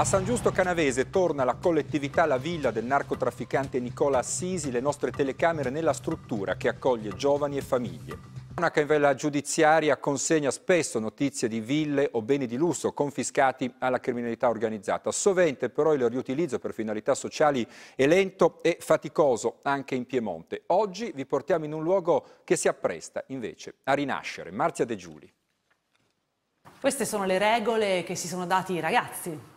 A San Giusto Canavese torna la collettività La Villa del narcotrafficante Nicola Assisi, le nostre telecamere nella struttura che accoglie giovani e famiglie. Una cavella giudiziaria consegna spesso notizie di ville o beni di lusso confiscati alla criminalità organizzata. Sovente però il riutilizzo per finalità sociali è lento e faticoso anche in Piemonte. Oggi vi portiamo in un luogo che si appresta invece a rinascere. Marzia De Giuli. Queste sono le regole che si sono dati i ragazzi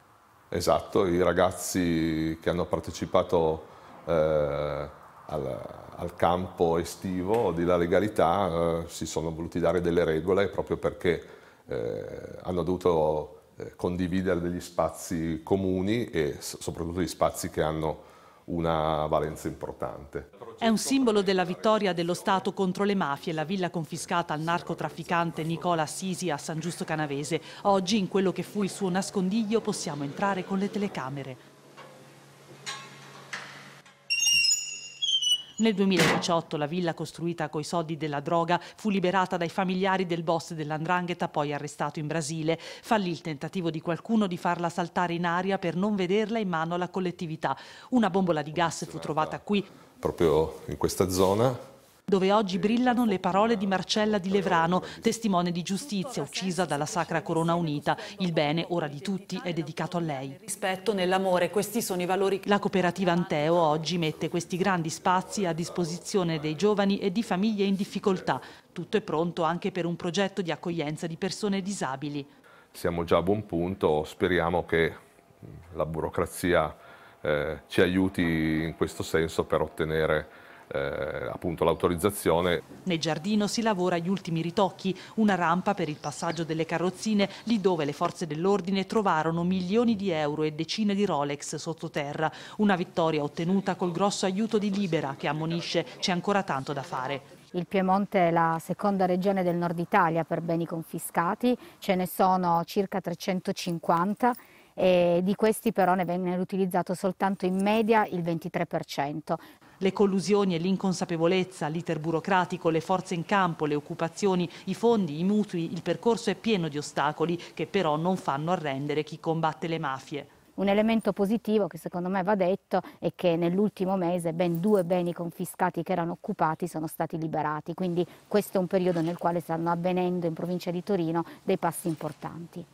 Esatto, i ragazzi che hanno partecipato eh, al, al, campo estivo di La Legalità eh, si sono voluti dare delle regole proprio perché eh, hanno dovuto eh, condividere degli spazi comuni e soprattutto gli spazi che hanno una valenza importante. È un simbolo della vittoria dello Stato contro le mafie la villa confiscata al narcotrafficante Nicola Sisi a San Giusto Canavese. Oggi in quello che fu il suo nascondiglio possiamo entrare con le telecamere. Nel 2018 la villa costruita coi soldi della droga fu liberata dai familiari del boss dell'Andrangheta poi arrestato in Brasile. Fallì il tentativo di qualcuno di farla saltare in aria per non vederla in mano alla collettività. Una bombola di gas fu trovata qui. Proprio in questa zona dove oggi brillano le parole di Marcella di Levrano, testimone di giustizia uccisa dalla Sacra Corona Unita. Il bene, ora di tutti, è dedicato a lei. Rispetto nell'amore, questi sono i valori. La cooperativa Anteo oggi mette questi grandi spazi a disposizione dei giovani e di famiglie in difficoltà. Tutto è pronto anche per un progetto di accoglienza di persone disabili. Siamo già a buon punto, speriamo che la burocrazia eh, ci aiuti in questo senso per ottenere eh, appunto l'autorizzazione. Nel giardino si lavora gli ultimi ritocchi, una rampa per il passaggio delle carrozzine, lì dove le forze dell'ordine trovarono milioni di euro e decine di Rolex sottoterra. Una vittoria ottenuta col grosso aiuto di Libera che ammonisce c'è ancora tanto da fare. Il Piemonte è la seconda regione del nord Italia per beni confiscati, ce ne sono circa 350 e di questi però ne viene utilizzato soltanto in media il 23%. Le collusioni e l'inconsapevolezza, l'iter burocratico, le forze in campo, le occupazioni, i fondi, i mutui, il percorso è pieno di ostacoli che però non fanno arrendere chi combatte le mafie. Un elemento positivo che secondo me va detto è che nell'ultimo mese ben due beni confiscati che erano occupati sono stati liberati, quindi questo è un periodo nel quale stanno avvenendo in provincia di Torino dei passi importanti.